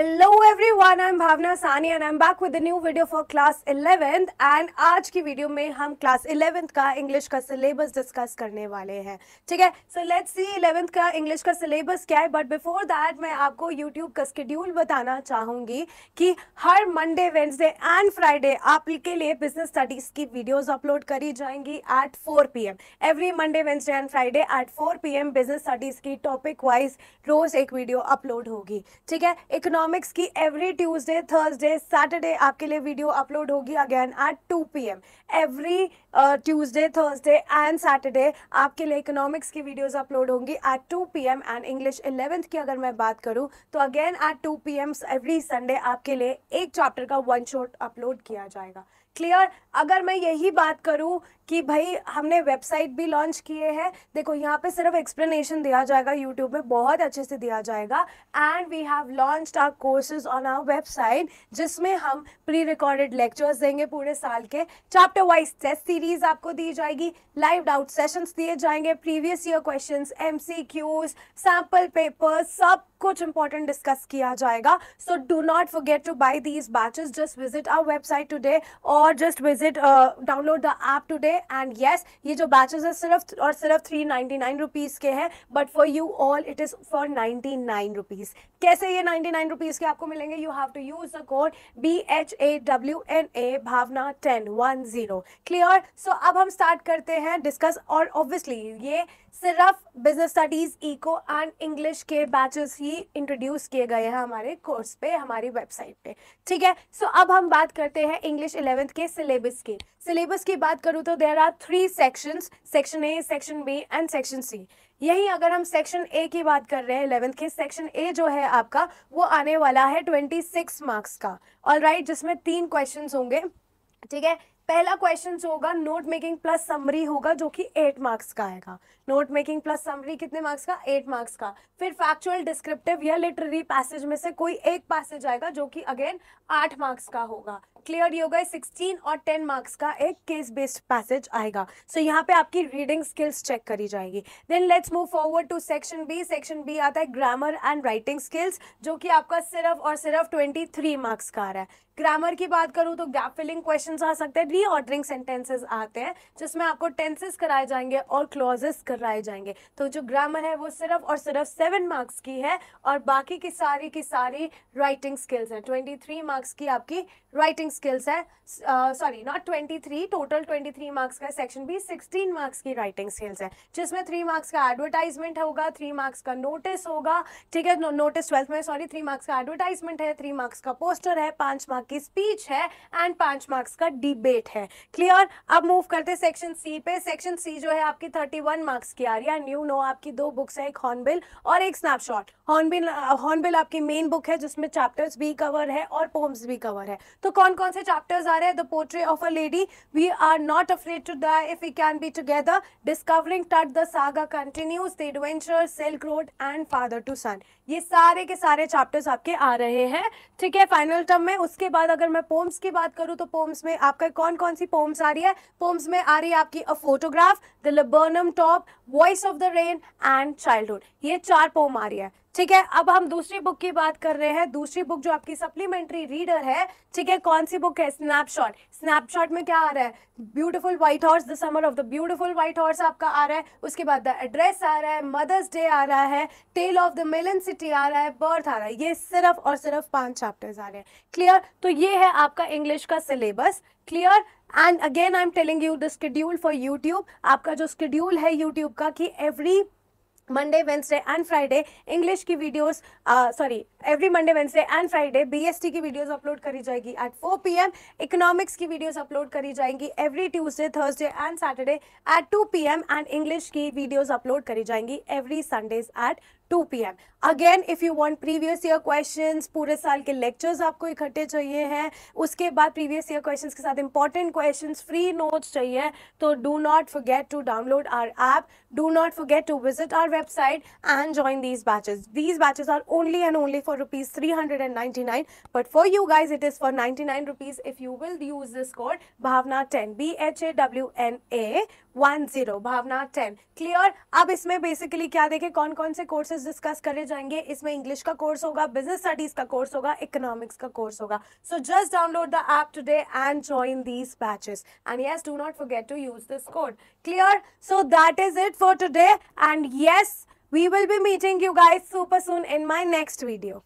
Hello everyone I am Bhawna Saini and I am back with new video for class 11th and आज की video में हम class 11th का English का syllabus discuss करने वाले हैं ठीक है सो लेट्स सी 11th का इंग्लिश का सिलेबस क्या है बट बिफोर दैट मैं आपको यूट्यूब का स्केड्यूल बताना चाहूंगी कि हर मंडे वेंसडे एंड फ्राइडे आपके लिए बिजनेस स्टडीज़ की वीडियोज़ अपलोड करी जाएंगी at four P every Monday Wednesday and Friday at four P business studies की टॉपिक वाइज रोज़ एक वीडियो अपलोड होगी ठीक है इकोनॉमिक इकोनॉमिक्स की एवरी ट्यूसडे थर्सडे सैटरडे आपके लिए वीडियो अपलोड होगी again at 2 PM every Tuesday Thursday and Saturday आपके लिए इकोनॉमिक्स की वीडियोस अपलोड होंगी eight two P M and English eleventh की अगर मैं बात करूँ तो again at two P M every Sunday आपके लिए एक चैप्टर का वन शॉट अपलोड किया जाएगा क्लियर अगर मैं यही बात करूं कि भाई हमने वेबसाइट भी लॉन्च किए हैं देखो यहाँ पे सिर्फ एक्सप्लेनेशन दिया जाएगा यूट्यूब में बहुत अच्छे से दिया जाएगा and we have launch our courses on our website जिसमें हम प्री रिकॉर्डेड लेक्चर्स देंगे पूरे साल के chapter wise test series series आपको दी जाएगी लाइव डाउट सेशंस दिए जाएंगे previous year questions MCQs sample paper सब कुछ इंपॉर्टेंट डिस्कस किया जाएगा so do not forget to buy these batches just visit our website today और just visit download the app today and yes ये जो batches है सिर्फ और सिर्फ थ्री नाइन्टी नाइन रुपीज़ के हैं but for you all it is for ninety nine rupees कैसे ये नाइन्टी नाइन रुपीज़ के आपको मिलेंगे you have to use the code B H A W N A Bhawna ten one zero clear so अब हम start करते हैं discuss और ऑब्वियसली ये सिर्फ business studies eco and English के बैचेस ही भी इंट्रोड्यूस किए गए हैं हमारे कोर्स पे हमारी वेबसाइट पे ठीक है सो so, अब हम बात करते हैं इंग्लिश इलेवेंथ के सिलेबस की सिलेबस की बात करूँ तो there are three sections section A section B and section C यही अगर हम सेक्शन ए की बात कर रहे हैं इलेवेंथ के सेक्शन ए जो है आपका वो आने वाला है ट्वेंटी सिक्स मार्क्स का ऑल right, जिसमें तीन क्वेश्चन होंगे ठीक है पहला क्वेश्चन जो होगा नोट मेकिंग प्लस समरी होगा जो कि एट मार्क्स का आएगा नोट मेकिंग प्लस समरी कितने मार्क्स का एट मार्क्स का फिर फैक्चुअल डिस्क्रिप्टिव या लिटरेरी पैसेज में से कोई एक पैसेज आएगा जो कि अगेन आठ मार्क्स का होगा क्लियर योगा 16 और 10 मार्क्स का एक केस बेस्ड पैसेज आएगा सो so, यहाँ पे आपकी रीडिंग स्किल्स चेक करी जाएगी then let's move forward to section B section B आता है ग्रामर एंड राइटिंग स्किल्स जो कि आपका सिर्फ और सिर्फ 23 मार्क्स का आ रहा है ग्रामर की बात करूँ तो गैप फिलिंग क्वेश्चंस आ सकते हैं री ऑर्डरिंग सेंटेंसेस आते हैं जिसमें आपको टेंसेस कराए जाएंगे और क्लॉजेस कराए जाएंगे तो जो ग्रामर है वो सिर्फ और सिर्फ सेवन मार्क्स की है और बाकी की सारी की सारी राइटिंग स्किल्स हैं थ्री मार्क्स की आपकी राइटिंग स्किल्स है sorry not twenty three total twenty three marks का सेक्शन बी सिक्सटीन मार्क्स की राइटिंग स्किल्स है जिसमें थ्री मार्क्स का एडवर्टाइजमेंट होगा थ्री मार्क्स का नोटिस होगा ठीक है नोटिस ट्वेल्थ में सॉरी थ्री मार्क्स का एडवर्टाइजमेंट है थ्री मार्क्स का पोस्टर है पांच मार्क्स की स्पीच है एंड पांच मार्क्स का डिबेट है क्लियर अब मूव करते सेक्शन सी पे सेक्शन सी जो है आपकी थर्टी मार्क्स की आ रही है न्यू नो आपकी दो बुक्स है एक हॉर्नबिल और एक स्नैपशॉट हॉर्नबिल हॉर्नबिल आपकी मेन बुक है जिसमें चैप्टर्स भी कवर है और पोम्स भी कवर है तो कौन कौन कौन से चैप्टर्स आ रहे हैं the portrait of a lady we are not afraid to die if we can be together discovering Tut the saga continues the adventure silk road and father to son ये सारे के सारे चैप्टर्स आपके आ रहे हैं ठीक है फाइनल टर्म में उसके बाद अगर मैं पोम्स की बात करूँ तो पोम्स में आपका कौन कौन सी पोम्स आ रही है पोम्स में आ रही है आपकी a photograph the laburnum top voice of the rain and childhood ये चार पोम आ रही है ठीक है अब हम दूसरी बुक की बात कर रहे हैं दूसरी बुक जो आपकी सप्लीमेंट्री रीडर है ठीक है कौन सी बुक है स्नैपशॉट स्नैपशॉट में क्या आ रहा है beautiful white horse the summer of the beautiful white horse आपका आ रहा है उसके बाद द एड्रेस आ रहा है मदर्स डे आ रहा है tale of the melon city आ रहा है बर्थ आ रहा है ये सिर्फ और सिर्फ पांच चैप्टर्स आ रहे हैं क्लियर तो ये है आपका इंग्लिश का syllabus clear and again I am telling you the schedule for YouTube आपका जो स्कड्यूल है यूट्यूब का कि every Monday Wednesday and Friday English की videos sorry every Monday Wednesday and Friday BST की वीडियोस अपलोड करी जाएगी एट 4 पीएम इकोनॉमिक्स की वीडियोस अपलोड करी जाएंगी every Tuesday Thursday and Saturday at 2 PM and English की वीडियोस अपलोड करी जाएंगी every Sundays eight 2 PM again if you want previous year questions पूरे साल के लेक्चर्स आपको इकट्ठे चाहिए हैं उसके बाद प्रीवियस ईयर क्वेश्चंस के साथ इंपॉर्टेंट क्वेश्चंस फ्री नोट्स चाहिए तो do not forget to download our app do not forget to visit our website and join these batches. These batches are only and only for rupees 399 but for you guys it is for 99 rupees if you will use this code Bhavna 10 B H A W N A one zero Bhavna ten clear अब इसमें basically क्या देखें कौन कौन से courses discuss करे जाएंगे इसमें इंग्लिश का कोर्स होगा बिजनेस स्टडीज का कोर्स होगा इकोनॉमिक्स का कोर्स होगा so just download the app today and join these batches and yes do not forget to use this code clear so that is it for today and yes we will be meeting you guys super soon in my next video